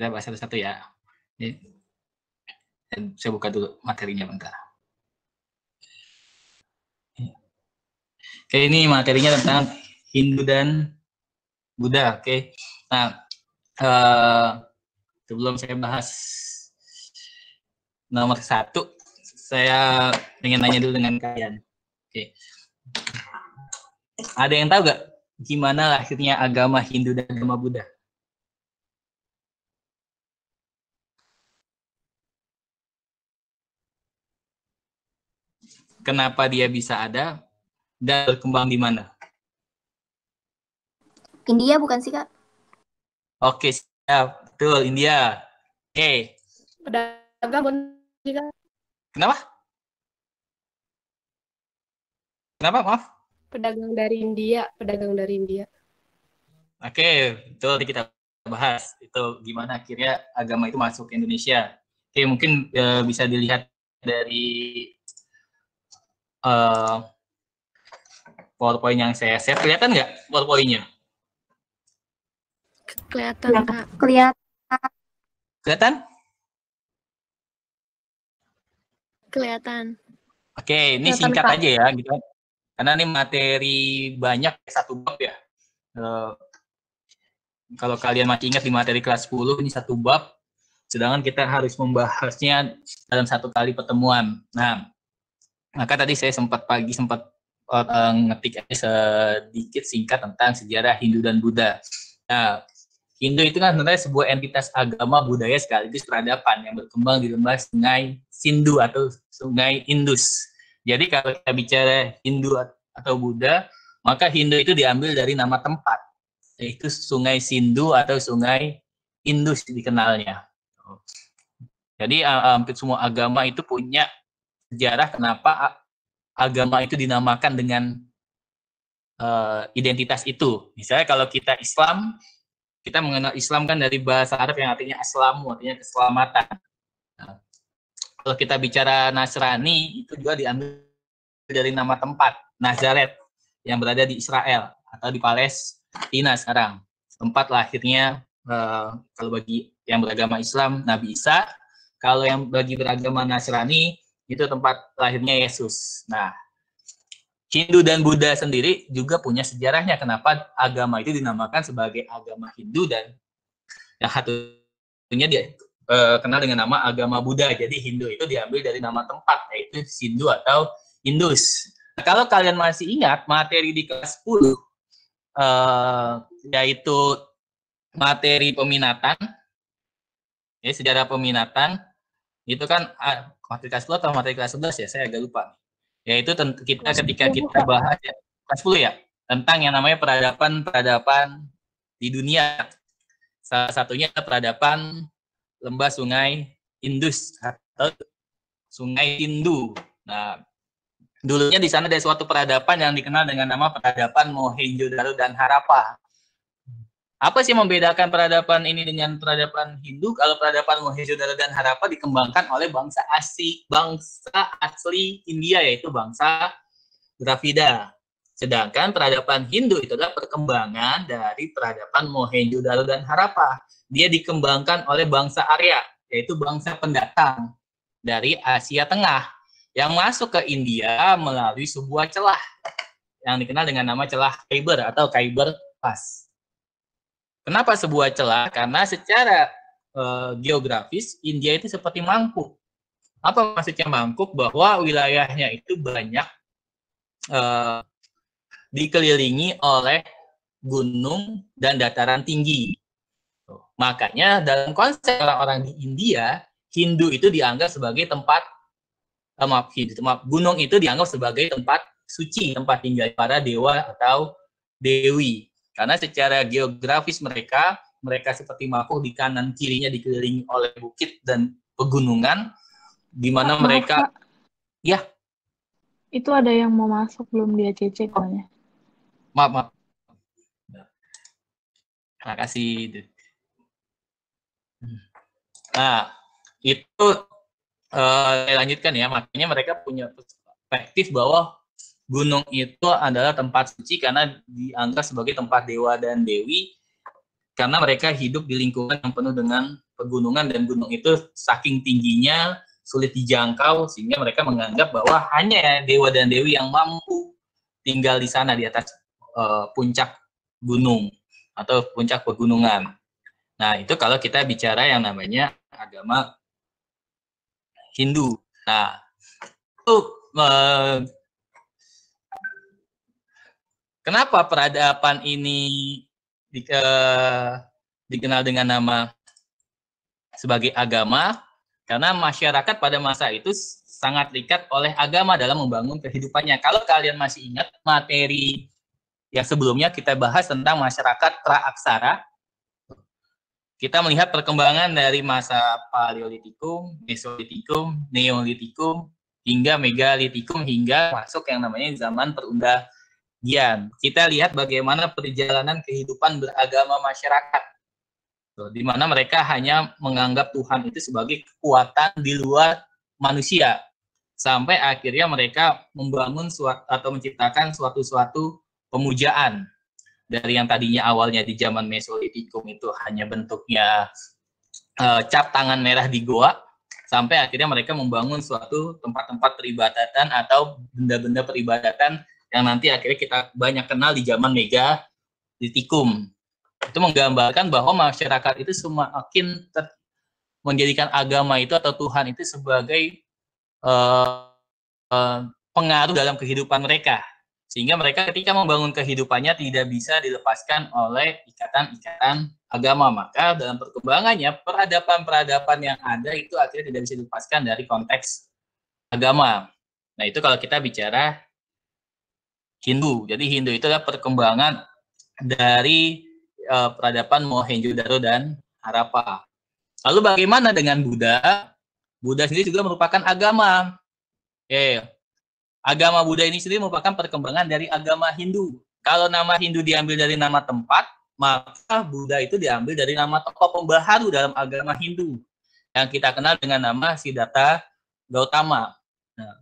Kita bahas satu-satu ya. Dan saya buka dulu materinya bentar. Oke, ini materinya tentang Hindu dan Buddha. Oke, nah eh, sebelum saya bahas nomor satu, saya ingin nanya dulu dengan kalian. Oke, ada yang tahu gak gimana lahirnya agama Hindu dan agama Buddha? kenapa dia bisa ada dan berkembang di mana? India bukan sih kak? Oke siap, betul India. Oke. Okay. Pedagang pun juga. Kenapa? Kenapa maaf? Pedagang dari India, pedagang dari India. Oke, okay, betul kita bahas itu gimana akhirnya agama itu masuk ke Indonesia. Oke, okay, mungkin uh, bisa dilihat dari uh, PowerPoint yang saya share. Kelihatan nggak PowerPoint-nya? Kelihatan, ya, Kak. Kelihatan. Kelihatan? Kelihatan. Oke, ini kelihatan, singkat Pak. aja ya. gitu. Kan. Karena ini materi banyak, ya, satu bab ya. Uh, kalau kalian masih ingat di materi kelas 10, ini satu bab. Sedangkan kita harus membahasnya dalam satu kali pertemuan. Nah, maka tadi saya sempat pagi sempat uh, ngetik sedikit singkat tentang sejarah Hindu dan Buddha. Nah, Hindu itu kan sebenarnya sebuah entitas agama budaya sekaligus peradaban yang berkembang di lembah Sungai Sindu atau Sungai Indus. Jadi kalau kita bicara Hindu atau Buddha, maka Hindu itu diambil dari nama tempat, yaitu Sungai Sindu atau Sungai Indus dikenalnya. Jadi eh, hampir semua agama itu punya sejarah kenapa agama itu dinamakan dengan uh, identitas itu. Misalnya kalau kita Islam, kita mengenal Islam kan dari bahasa Arab yang artinya aslamu, artinya keselamatan. Nah, kalau kita bicara Nasrani, itu juga diambil dari nama tempat, Nazaret, yang berada di Israel atau di Palestina sekarang. Tempat lahirnya uh, kalau bagi yang beragama Islam Nabi Isa, kalau yang bagi beragama Nasrani itu tempat lahirnya Yesus. Nah, Hindu dan Buddha sendiri juga punya sejarahnya kenapa agama itu dinamakan sebagai agama Hindu dan yang satunya dia e, kenal dengan nama agama Buddha. Jadi Hindu itu diambil dari nama tempat yaitu Hindu atau Indus. Nah, kalau kalian masih ingat materi di kelas 10 e, eh, yaitu materi peminatan ya sejarah peminatan itu kan ah, materi kelas 10 atau materi kelas 11 ya, saya agak lupa. Yaitu tentu kita ketika kita bahas ya, 10 ya, tentang yang namanya peradaban-peradaban di dunia. Salah satunya peradaban lembah sungai Indus atau sungai Hindu. Nah, dulunya di sana ada suatu peradaban yang dikenal dengan nama peradaban Mohenjo-daro dan Harappa apa sih membedakan peradaban ini dengan peradaban Hindu? Kalau peradaban Mohenjo-daro dan Harappa dikembangkan oleh bangsa asli bangsa asli India yaitu bangsa Dravida. Sedangkan peradaban Hindu itu adalah perkembangan dari peradaban Mohenjo-daro dan Harappa. Dia dikembangkan oleh bangsa Arya, yaitu bangsa pendatang dari Asia Tengah yang masuk ke India melalui sebuah celah yang dikenal dengan nama celah Khyber atau Khyber Pass. Kenapa sebuah celah? Karena secara uh, geografis India itu seperti mangkuk. Apa maksudnya mangkuk? Bahwa wilayahnya itu banyak uh, dikelilingi oleh gunung dan dataran tinggi. Makanya dalam konsep orang-orang di India, Hindu itu dianggap sebagai tempat uh, maaf, Hindu, maaf, gunung itu dianggap sebagai tempat suci, tempat tinggal para dewa atau dewi. Karena secara geografis mereka, mereka seperti makhluk di kanan kirinya dikelilingi oleh bukit dan pegunungan, di mana mereka, ya. Itu ada yang mau masuk belum dia cece kayaknya. Maaf, maaf. Terima kasih. Nah, itu uh, saya lanjutkan ya. Makanya mereka punya perspektif bahwa gunung itu adalah tempat suci karena dianggap sebagai tempat dewa dan dewi karena mereka hidup di lingkungan yang penuh dengan pegunungan dan gunung itu saking tingginya sulit dijangkau sehingga mereka menganggap bahwa hanya dewa dan dewi yang mampu tinggal di sana di atas e, puncak gunung atau puncak pegunungan. Nah, itu kalau kita bicara yang namanya agama Hindu. Nah, itu e, eh, Kenapa peradaban ini di, uh, dikenal dengan nama sebagai agama? Karena masyarakat pada masa itu sangat terikat oleh agama dalam membangun kehidupannya. Kalau kalian masih ingat materi yang sebelumnya kita bahas tentang masyarakat praaksara, kita melihat perkembangan dari masa Paleolitikum, Mesolitikum, Neolitikum, hingga Megalitikum, hingga masuk yang namanya zaman perundang Dian. Kita lihat bagaimana perjalanan kehidupan beragama masyarakat. Di mana mereka hanya menganggap Tuhan itu sebagai kekuatan di luar manusia. Sampai akhirnya mereka membangun suatu, atau menciptakan suatu-suatu pemujaan. Dari yang tadinya awalnya di zaman Mesolitikum itu hanya bentuknya e, cap tangan merah di goa, sampai akhirnya mereka membangun suatu tempat-tempat peribadatan atau benda-benda peribadatan yang nanti akhirnya kita banyak kenal di zaman mega litikum itu menggambarkan bahwa masyarakat itu semakin ter menjadikan agama itu atau Tuhan itu sebagai uh, uh, pengaruh dalam kehidupan mereka sehingga mereka ketika membangun kehidupannya tidak bisa dilepaskan oleh ikatan-ikatan agama maka dalam perkembangannya peradaban-peradaban yang ada itu akhirnya tidak bisa dilepaskan dari konteks agama nah itu kalau kita bicara Hindu. Jadi Hindu itu adalah perkembangan dari uh, peradaban Mohenjo-daro dan Harappa. Lalu bagaimana dengan Buddha? Buddha sendiri juga merupakan agama. Eh, agama Buddha ini sendiri merupakan perkembangan dari agama Hindu. Kalau nama Hindu diambil dari nama tempat, maka Buddha itu diambil dari nama tokoh pembaharu dalam agama Hindu yang kita kenal dengan nama Siddhartha Gautama. Nah,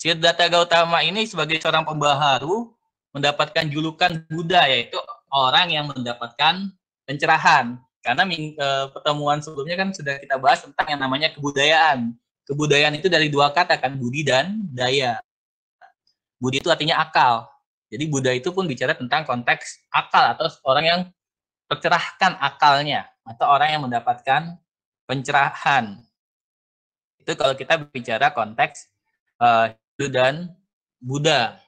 Siddhartha Gautama ini sebagai seorang pembaharu mendapatkan julukan Buddha yaitu orang yang mendapatkan pencerahan. Karena e, pertemuan sebelumnya kan sudah kita bahas tentang yang namanya kebudayaan. Kebudayaan itu dari dua kata kan, budi dan daya. Budi itu artinya akal. Jadi Buddha itu pun bicara tentang konteks akal atau orang yang tercerahkan akalnya atau orang yang mendapatkan pencerahan. Itu kalau kita bicara konteks uh, dan Buddha.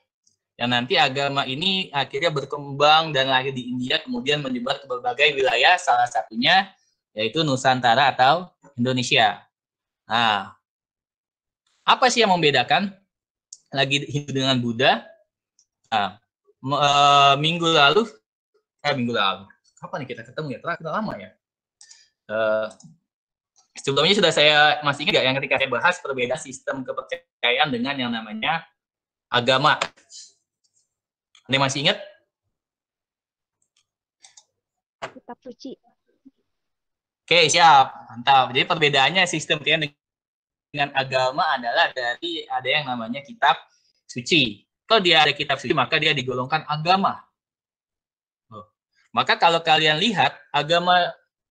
Yang nanti agama ini akhirnya berkembang dan lahir di India kemudian menyebar ke berbagai wilayah salah satunya yaitu Nusantara atau Indonesia. Nah, apa sih yang membedakan lagi Hindu dengan Buddha? Nah, e, minggu lalu, eh, minggu lalu, kapan kita ketemu ya? Terakhir lama ya. E, sebelumnya sudah saya masih ingat yang ketika saya bahas perbedaan sistem kepercayaan dengan yang namanya agama. Anda masih ingat? Kitab suci. Oke, siap. Mantap. Jadi perbedaannya sistem dengan agama adalah dari ada yang namanya kitab suci. Kalau dia ada kitab suci, maka dia digolongkan agama. Maka kalau kalian lihat agama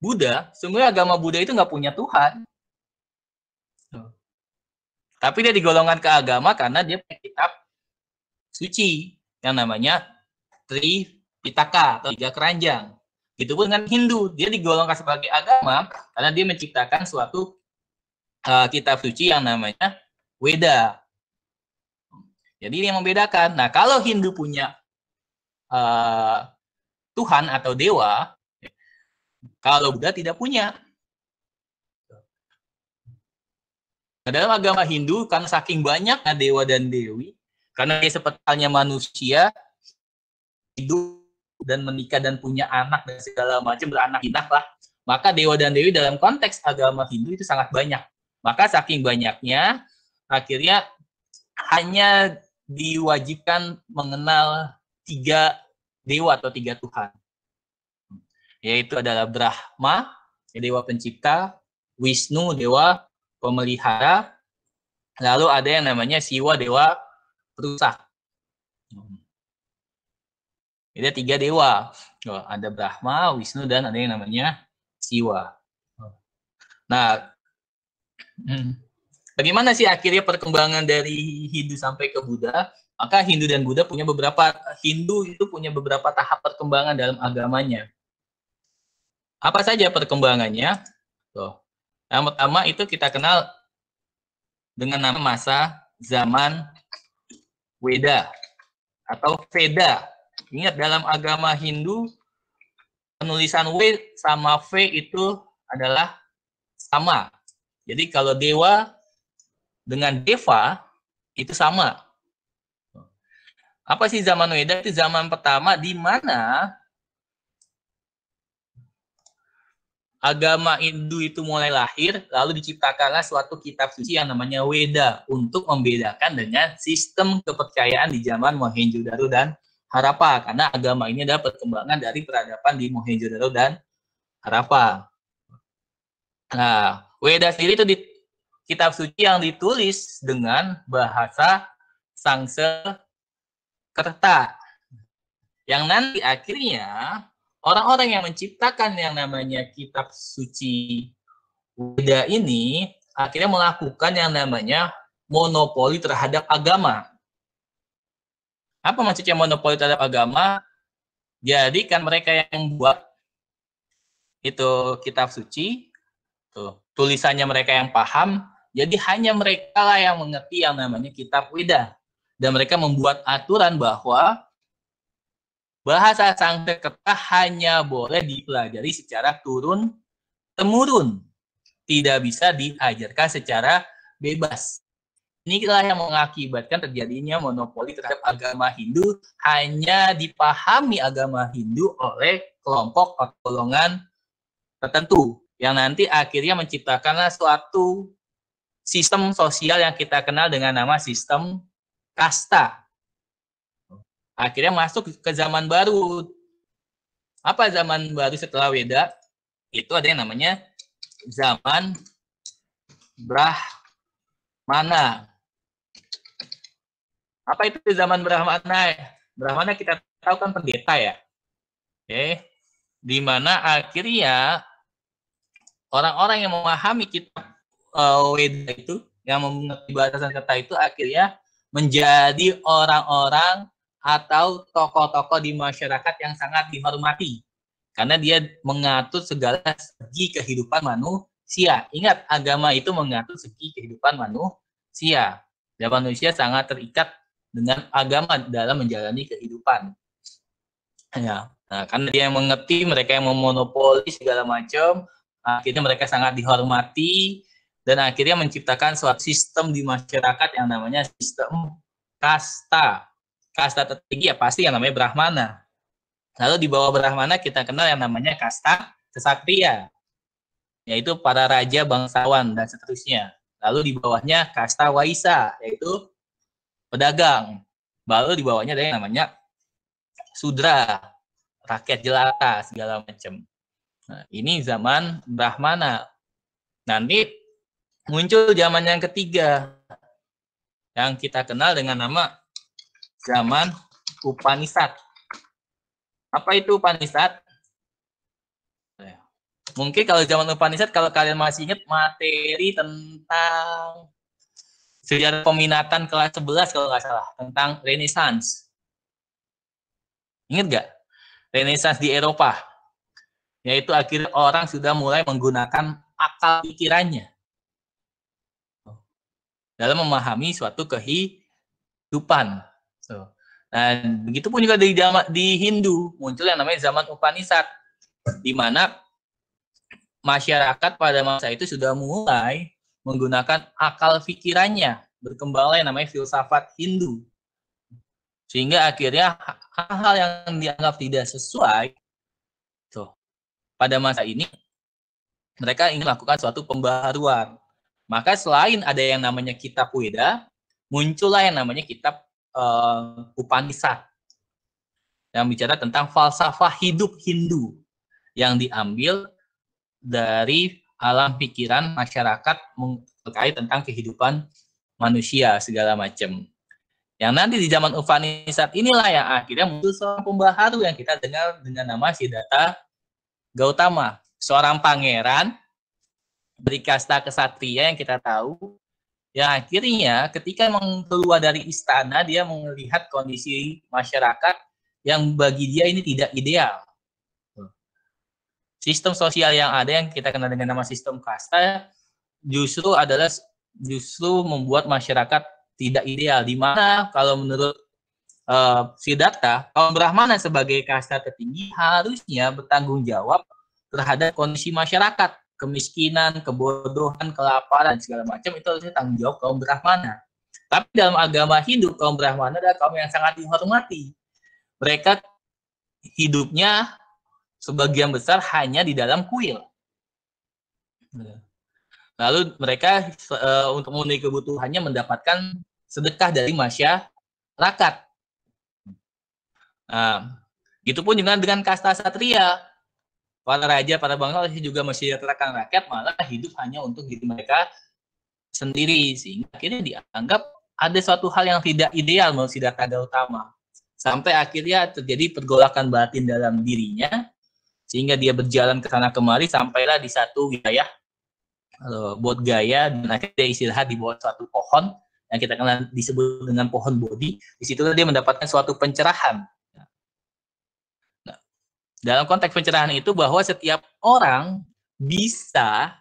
Buddha, sungguh agama Buddha itu nggak punya Tuhan. Tapi dia digolongkan ke agama karena dia punya kitab suci yang namanya Tri Pitaka atau tiga keranjang. Gitu pun dengan Hindu, dia digolongkan sebagai agama karena dia menciptakan suatu uh, kitab suci yang namanya Weda. Jadi ini yang membedakan. Nah, kalau Hindu punya uh, Tuhan atau dewa, kalau Buddha tidak punya. Nah, dalam agama Hindu, karena saking banyaknya dewa dan dewi, karena dia sepetalnya manusia, hidup dan menikah dan punya anak dan segala macam beranak pinak lah, maka dewa dan dewi dalam konteks agama Hindu itu sangat banyak. Maka saking banyaknya, akhirnya hanya diwajibkan mengenal tiga dewa atau tiga Tuhan yaitu adalah Brahma, dewa pencipta, Wisnu, dewa pemelihara, lalu ada yang namanya Siwa, dewa perusak. Jadi ada tiga dewa, oh, ada Brahma, Wisnu, dan ada yang namanya Siwa. Nah, hmm, bagaimana sih akhirnya perkembangan dari Hindu sampai ke Buddha? Maka Hindu dan Buddha punya beberapa Hindu itu punya beberapa tahap perkembangan dalam agamanya. Apa saja perkembangannya? Tuh. Yang pertama itu kita kenal dengan nama masa zaman Weda atau Veda. Ingat dalam agama Hindu penulisan W sama V itu adalah sama. Jadi kalau dewa dengan deva itu sama. Apa sih zaman Weda? Itu zaman pertama di mana agama Hindu itu mulai lahir, lalu diciptakanlah suatu kitab suci yang namanya Weda untuk membedakan dengan sistem kepercayaan di zaman Mohenjo-daro dan Harappa karena agama ini adalah perkembangan dari peradaban di Mohenjo-daro dan Harappa. Nah, Weda sendiri itu di kitab suci yang ditulis dengan bahasa Sangsekerta yang nanti akhirnya orang-orang yang menciptakan yang namanya kitab suci Weda ini akhirnya melakukan yang namanya monopoli terhadap agama. Apa maksudnya monopoli terhadap agama? Jadi kan mereka yang buat itu kitab suci, tuh, tulisannya mereka yang paham, jadi hanya mereka lah yang mengerti yang namanya kitab Weda. Dan mereka membuat aturan bahwa bahasa Sangsekerta hanya boleh dipelajari secara turun temurun, tidak bisa diajarkan secara bebas. Inilah yang mengakibatkan terjadinya monopoli terhadap agama Hindu hanya dipahami agama Hindu oleh kelompok atau golongan tertentu yang nanti akhirnya menciptakanlah suatu sistem sosial yang kita kenal dengan nama sistem kasta Akhirnya masuk ke zaman baru. Apa zaman baru setelah Weda? Itu ada yang namanya zaman Brahmana. Apa itu zaman Brahmana? Brahmana kita tahu kan pendeta ya. Oke. Di mana akhirnya orang-orang yang memahami kitab uh, Weda itu, yang mengerti batasan kata itu akhirnya menjadi orang-orang atau tokoh-tokoh di masyarakat yang sangat dihormati karena dia mengatur segala segi kehidupan manusia. Ingat, agama itu mengatur segi kehidupan manusia. Dan manusia sangat terikat dengan agama dalam menjalani kehidupan. Ya, nah, karena dia yang mengerti, mereka yang memonopoli segala macam, akhirnya mereka sangat dihormati dan akhirnya menciptakan suatu sistem di masyarakat yang namanya sistem kasta kasta tertinggi ya pasti yang namanya Brahmana. Lalu di bawah Brahmana kita kenal yang namanya kasta kesatria, yaitu para raja bangsawan dan seterusnya. Lalu di bawahnya kasta waisa, yaitu pedagang. Lalu di bawahnya ada yang namanya sudra, rakyat jelata, segala macam. Nah, ini zaman Brahmana. Nanti muncul zaman yang ketiga, yang kita kenal dengan nama zaman Upanisad. Apa itu Upanisad? Ya. Mungkin kalau zaman Upanisad, kalau kalian masih ingat materi tentang sejarah peminatan kelas 11 kalau nggak salah, tentang Renaissance. Ingat nggak? Renaissance di Eropa. Yaitu akhirnya orang sudah mulai menggunakan akal pikirannya dalam memahami suatu kehidupan. So, gitu. Nah, begitu pun juga di, zaman di Hindu muncul yang namanya zaman Upanishad, di mana masyarakat pada masa itu sudah mulai menggunakan akal pikirannya, berkembanglah yang namanya filsafat Hindu. Sehingga akhirnya hal-hal yang dianggap tidak sesuai, tuh, pada masa ini mereka ingin melakukan suatu pembaharuan. Maka selain ada yang namanya kitab Weda, muncullah yang namanya kitab uh, Upanishad yang bicara tentang falsafah hidup Hindu yang diambil dari alam pikiran masyarakat terkait tentang kehidupan manusia segala macam. Yang nanti di zaman Upanishad inilah yang akhirnya muncul seorang pembaharu yang kita dengar dengan nama Siddhartha Gautama, seorang pangeran berkasta kesatria yang kita tahu Ya akhirnya ketika keluar dari istana dia melihat kondisi masyarakat yang bagi dia ini tidak ideal. Sistem sosial yang ada yang kita kenal dengan nama sistem kasta justru adalah justru membuat masyarakat tidak ideal. Di mana kalau menurut uh, Siddhartha, kaum Brahmana sebagai kasta tertinggi harusnya bertanggung jawab terhadap kondisi masyarakat kemiskinan, kebodohan, kelaparan, segala macam itu harusnya tanggung jawab kaum Brahmana. Tapi dalam agama Hindu, kaum Brahmana adalah kaum yang sangat dihormati. Mereka hidupnya sebagian besar hanya di dalam kuil. Lalu mereka eh, untuk memenuhi kebutuhannya mendapatkan sedekah dari masyarakat. Nah, gitu pun dengan, dengan kasta satria. Para raja, para bangsa juga masih tertekan rakyat, malah hidup hanya untuk diri mereka sendiri. Sehingga akhirnya dianggap ada suatu hal yang tidak ideal menurut si utama. Sampai akhirnya terjadi pergolakan batin dalam dirinya, sehingga dia berjalan ke sana kemari, sampailah di satu wilayah buat gaya dan akhirnya istirahat di bawah suatu pohon yang kita kenal disebut dengan pohon bodi. Di situ dia mendapatkan suatu pencerahan dalam konteks pencerahan itu bahwa setiap orang bisa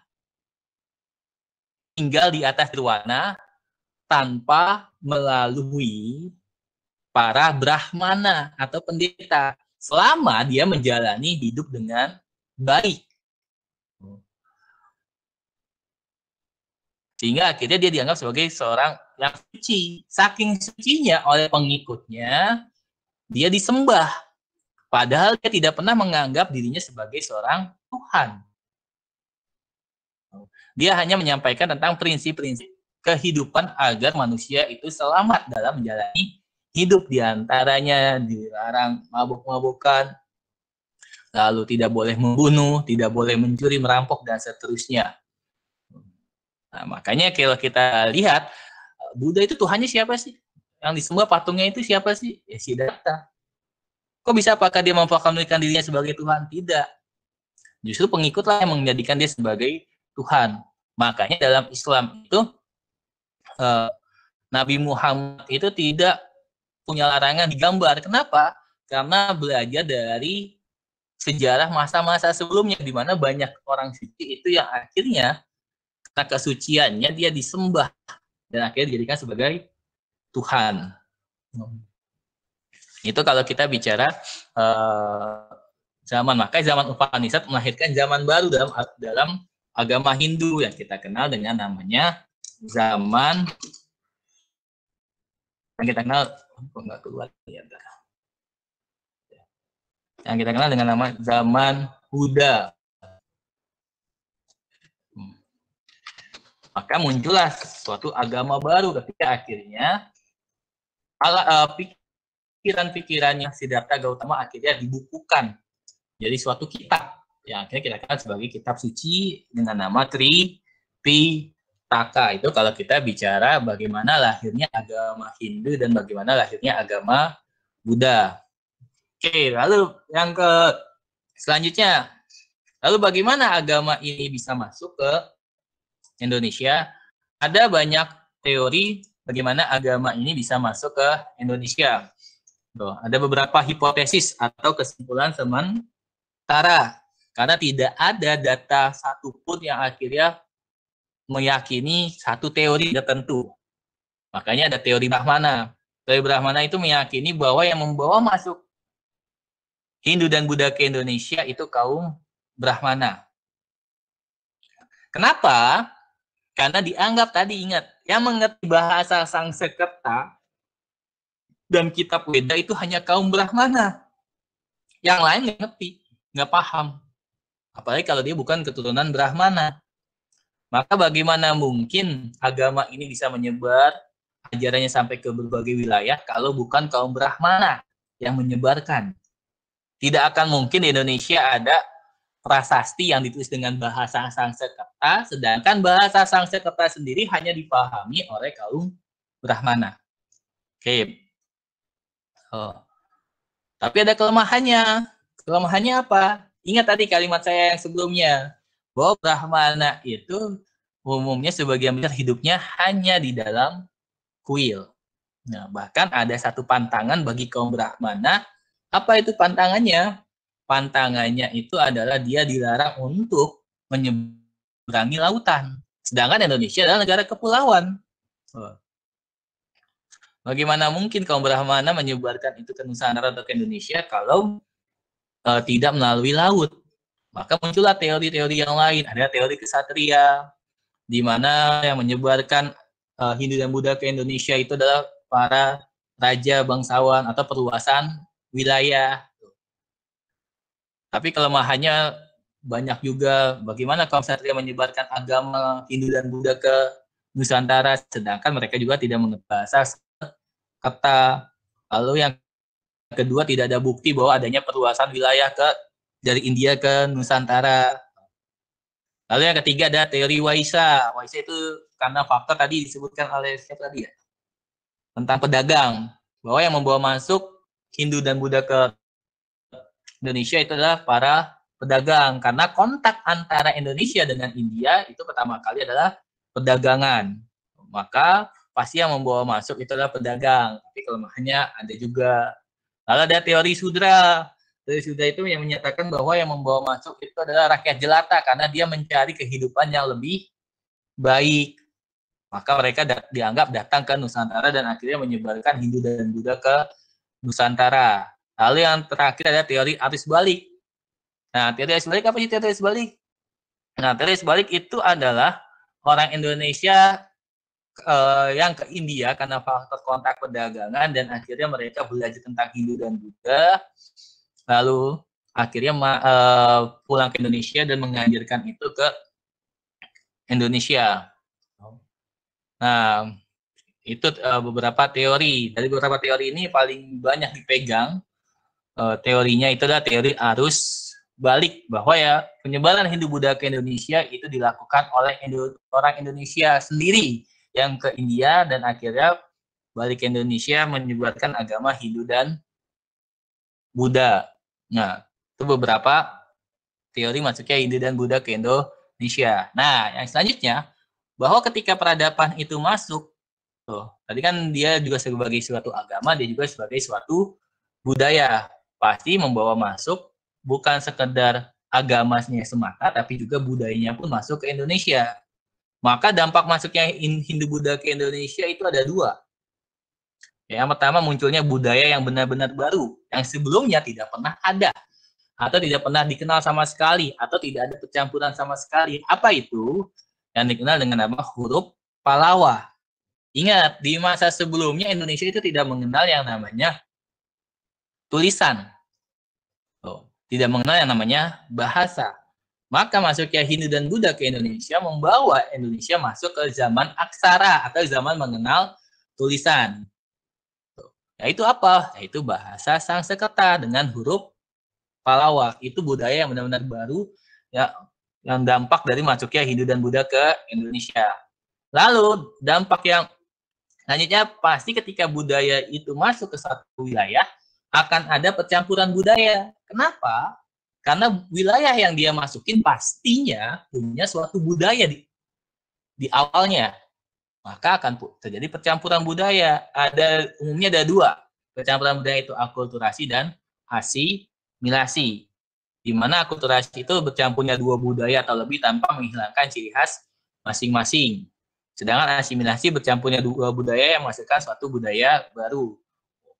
tinggal di atas nirwana tanpa melalui para brahmana atau pendeta selama dia menjalani hidup dengan baik. Sehingga akhirnya dia dianggap sebagai seorang yang suci. Saking sucinya oleh pengikutnya, dia disembah Padahal dia tidak pernah menganggap dirinya sebagai seorang Tuhan. Dia hanya menyampaikan tentang prinsip-prinsip kehidupan agar manusia itu selamat dalam menjalani hidup di antaranya dilarang mabuk-mabukan, lalu tidak boleh membunuh, tidak boleh mencuri, merampok, dan seterusnya. Nah, makanya kalau kita lihat, Buddha itu Tuhannya siapa sih? Yang di semua patungnya itu siapa sih? Ya Siddhartha. Kok bisa apakah dia memproklamirkan dirinya sebagai Tuhan? Tidak. Justru pengikutlah yang menjadikan dia sebagai Tuhan. Makanya dalam Islam itu eh, Nabi Muhammad itu tidak punya larangan digambar. Kenapa? Karena belajar dari sejarah masa-masa sebelumnya di mana banyak orang suci itu yang akhirnya karena kesuciannya dia disembah dan akhirnya dijadikan sebagai Tuhan. Hmm. Itu kalau kita bicara uh, zaman, maka zaman Upanishad melahirkan zaman baru dalam dalam agama Hindu yang kita kenal dengan namanya zaman yang kita kenal oh, keluar ya, yang kita kenal dengan nama zaman Buddha. Hmm. Maka muncullah suatu agama baru ketika akhirnya ala, uh, pikiran-pikirannya Siddhartha Gautama akhirnya dibukukan jadi suatu kitab yang akhirnya kita kenal sebagai kitab suci dengan nama Tri Pitaka itu kalau kita bicara bagaimana lahirnya agama Hindu dan bagaimana lahirnya agama Buddha. Oke, lalu yang ke selanjutnya, lalu bagaimana agama ini bisa masuk ke Indonesia? Ada banyak teori bagaimana agama ini bisa masuk ke Indonesia. Tuh, gitu. ada beberapa hipotesis atau kesimpulan sementara karena tidak ada data satupun yang akhirnya meyakini satu teori tertentu. Makanya ada teori Brahmana. Teori Brahmana itu meyakini bahwa yang membawa masuk Hindu dan Buddha ke Indonesia itu kaum Brahmana. Kenapa? Karena dianggap tadi ingat, yang mengerti bahasa Sangsekerta dan kitab Weda itu hanya kaum Brahmana. Yang lain nggak ngerti, nggak paham. Apalagi kalau dia bukan keturunan Brahmana. Maka bagaimana mungkin agama ini bisa menyebar ajarannya sampai ke berbagai wilayah kalau bukan kaum Brahmana yang menyebarkan. Tidak akan mungkin di Indonesia ada prasasti yang ditulis dengan bahasa Sanskerta, sedangkan bahasa Sanskerta sendiri hanya dipahami oleh kaum Brahmana. Oke, Oh. Tapi ada kelemahannya. Kelemahannya apa? Ingat tadi kalimat saya yang sebelumnya. Bahwa Brahmana itu umumnya sebagian besar hidupnya hanya di dalam kuil. Nah, bahkan ada satu pantangan bagi kaum Brahmana. Apa itu pantangannya? Pantangannya itu adalah dia dilarang untuk menyeberangi lautan. Sedangkan Indonesia adalah negara kepulauan. Oh. Bagaimana mungkin kaum Brahmana menyebarkan itu ke Nusantara atau ke Indonesia kalau uh, tidak melalui laut? Maka muncullah teori-teori yang lain. Ada teori kesatria, di mana yang menyebarkan uh, Hindu dan Buddha ke Indonesia itu adalah para raja bangsawan atau perluasan wilayah. Tapi kelemahannya banyak juga bagaimana kaum kesatria menyebarkan agama Hindu dan Buddha ke Nusantara, sedangkan mereka juga tidak mengetahui kata. Lalu yang kedua tidak ada bukti bahwa adanya perluasan wilayah ke dari India ke Nusantara. Lalu yang ketiga ada teori Waisa. Waisa itu karena faktor tadi disebutkan oleh siapa tadi ya? Tentang pedagang. Bahwa yang membawa masuk Hindu dan Buddha ke Indonesia itu adalah para pedagang. Karena kontak antara Indonesia dengan India itu pertama kali adalah perdagangan. Maka pasti yang membawa masuk itu adalah pedagang. Tapi kelemahannya ada juga. Lalu ada teori sudra. Teori sudra itu yang menyatakan bahwa yang membawa masuk itu adalah rakyat jelata karena dia mencari kehidupan yang lebih baik. Maka mereka dat dianggap datang ke Nusantara dan akhirnya menyebarkan Hindu dan Buddha ke Nusantara. Lalu yang terakhir ada teori aris balik. Nah, teori aris balik apa sih teori aris balik? Nah, teori aris balik itu adalah orang Indonesia uh, yang ke India karena faktor kontak perdagangan dan akhirnya mereka belajar tentang Hindu dan Buddha lalu akhirnya uh, pulang ke Indonesia dan mengajarkan itu ke Indonesia. Nah, itu uh, beberapa teori. Dari beberapa teori ini paling banyak dipegang uh, teorinya itu adalah teori arus balik bahwa ya penyebaran Hindu Buddha ke Indonesia itu dilakukan oleh Indo orang Indonesia sendiri yang ke India dan akhirnya balik ke Indonesia menyebarkan agama Hindu dan Buddha. Nah, itu beberapa teori masuknya Hindu dan Buddha ke Indonesia. Nah, yang selanjutnya bahwa ketika peradaban itu masuk, tuh, tadi kan dia juga sebagai suatu agama, dia juga sebagai suatu budaya. Pasti membawa masuk bukan sekedar agamanya semata, tapi juga budayanya pun masuk ke Indonesia. Maka dampak masuknya Hindu Buddha ke Indonesia itu ada dua. Yang pertama munculnya budaya yang benar-benar baru, yang sebelumnya tidak pernah ada atau tidak pernah dikenal sama sekali atau tidak ada percampuran sama sekali. Apa itu? Yang dikenal dengan nama huruf Palawa. Ingat, di masa sebelumnya Indonesia itu tidak mengenal yang namanya tulisan. tidak mengenal yang namanya bahasa. Maka masuknya Hindu dan Buddha ke Indonesia membawa Indonesia masuk ke zaman aksara atau zaman mengenal tulisan. Yaitu apa? Yaitu bahasa Sanskerta dengan huruf Palawa. Itu budaya yang benar-benar baru ya yang dampak dari masuknya Hindu dan Buddha ke Indonesia. Lalu dampak yang selanjutnya pasti ketika budaya itu masuk ke satu wilayah akan ada percampuran budaya. Kenapa? Karena wilayah yang dia masukin pastinya punya suatu budaya di, di awalnya. Maka akan terjadi percampuran budaya. Ada umumnya ada dua. Percampuran budaya itu akulturasi dan asimilasi. Di mana akulturasi itu bercampurnya dua budaya atau lebih tanpa menghilangkan ciri khas masing-masing. Sedangkan asimilasi bercampurnya dua budaya yang menghasilkan suatu budaya baru.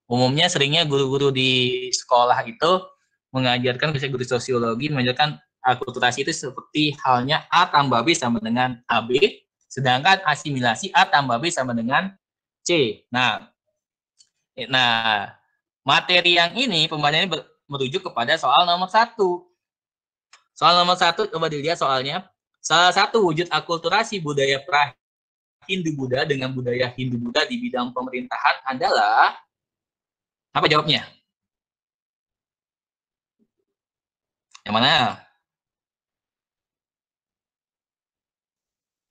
Umumnya seringnya guru-guru di sekolah itu mengajarkan bisa guru sosiologi mengajarkan akulturasi itu seperti halnya A tambah B sama dengan AB, sedangkan asimilasi A tambah B sama dengan C. Nah, eh, nah materi yang ini pembahasannya merujuk kepada soal nomor satu. Soal nomor satu, coba dilihat soalnya. Salah satu wujud akulturasi budaya pra Hindu-Buddha dengan budaya Hindu-Buddha di bidang pemerintahan adalah apa jawabnya? Yang mana?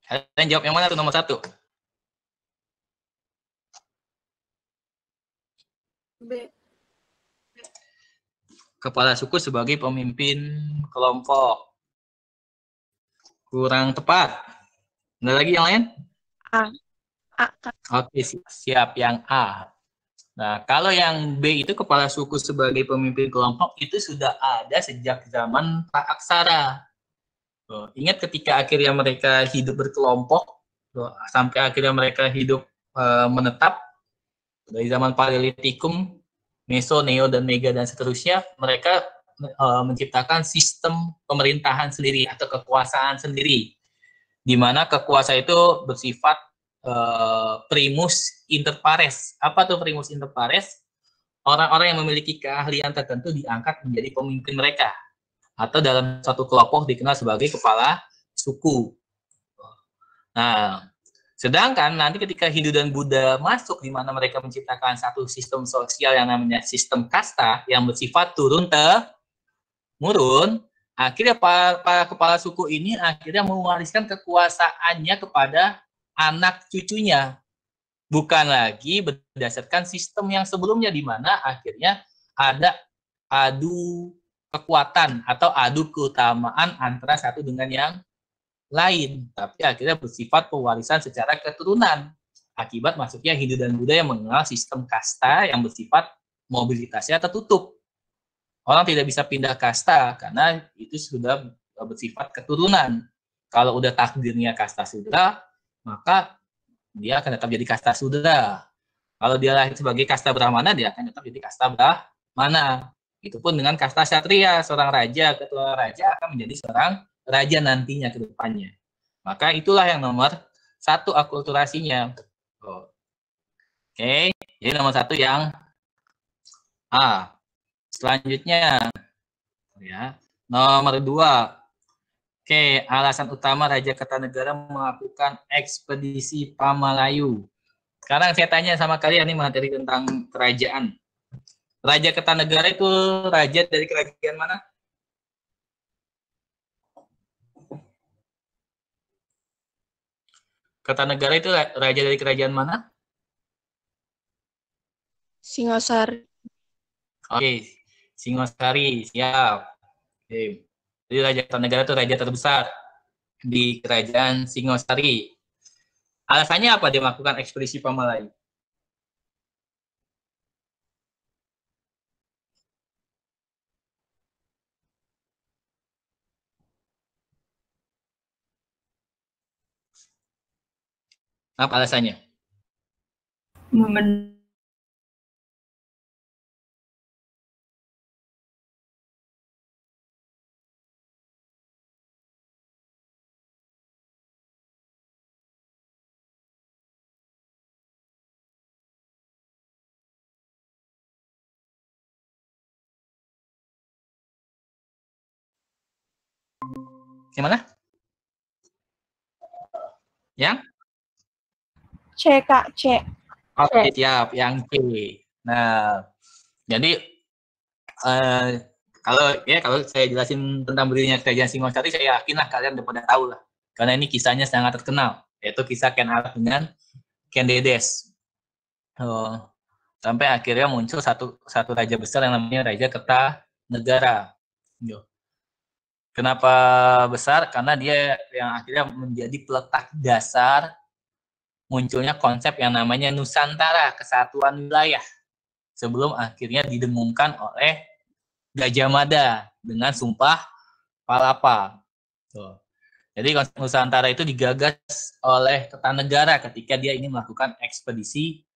Kalian jawab yang mana tuh nomor satu? B. Kepala suku sebagai pemimpin kelompok. Kurang tepat. Ada lagi yang lain? A. A. Oke, siap. Yang A. Nah, kalau yang B itu kepala suku sebagai pemimpin kelompok itu sudah ada sejak zaman Pak Aksara. Tuh, ingat ketika akhirnya mereka hidup berkelompok, tuh, sampai akhirnya mereka hidup e, menetap dari zaman Paleolitikum, Meso, Neo, dan Mega dan seterusnya, mereka e, menciptakan sistem pemerintahan sendiri atau kekuasaan sendiri, di mana kekuasaan itu bersifat Eh, primus inter pares. Apa tuh primus inter pares? Orang-orang yang memiliki keahlian tertentu diangkat menjadi pemimpin mereka atau dalam satu kelompok dikenal sebagai kepala suku. Nah, sedangkan nanti ketika Hindu dan Buddha masuk di mana mereka menciptakan satu sistem sosial yang namanya sistem kasta yang bersifat turun ke murun, akhirnya para, para kepala suku ini akhirnya mewariskan kekuasaannya kepada anak cucunya. Bukan lagi berdasarkan sistem yang sebelumnya di mana akhirnya ada adu kekuatan atau adu keutamaan antara satu dengan yang lain. Tapi akhirnya bersifat pewarisan secara keturunan. Akibat masuknya Hindu dan Buddha yang mengenal sistem kasta yang bersifat mobilitasnya tertutup. Orang tidak bisa pindah kasta karena itu sudah bersifat keturunan. Kalau udah takdirnya kasta sudah, maka dia akan tetap jadi kasta sudra. Kalau dia lahir sebagai kasta brahmana, dia akan tetap jadi kasta brahmana. Itu pun dengan kasta satria, seorang raja, ketua raja akan menjadi seorang raja nantinya ke depannya. Maka itulah yang nomor satu akulturasinya. Oh. Oke, okay. jadi nomor satu yang A. Selanjutnya, ya nomor dua Oke, alasan utama Raja Kertanegara melakukan ekspedisi Pamalayu. Sekarang saya tanya sama kalian nih materi tentang kerajaan. Raja Kertanegara itu raja dari kerajaan mana? Kertanegara itu raja dari kerajaan mana? Singosari. Oke, Singosari, siap. Oke. Jadi Raja Kertanegara itu raja terbesar di kerajaan Singosari. Alasannya apa dia melakukan ekspedisi Pamalai? Apa alasannya? Momen Gimana? Yang? C, Kak, C. Oke, okay, siap. Yang C. Nah, jadi uh, kalau ya kalau saya jelasin tentang berdirinya kerajaan Singosari, saya yakinlah kalian udah pada tahu lah. Karena ini kisahnya sangat terkenal, yaitu kisah Ken Arok dengan Ken Dedes. Uh, sampai akhirnya muncul satu satu raja besar yang namanya Raja Kerta Negara. Yuh. Kenapa besar? Karena dia yang akhirnya menjadi peletak dasar munculnya konsep yang namanya Nusantara, kesatuan wilayah. Sebelum akhirnya didengungkan oleh Gajah Mada dengan sumpah Palapa. Tuh. Jadi konsep Nusantara itu digagas oleh ketanegara ketika dia ingin melakukan ekspedisi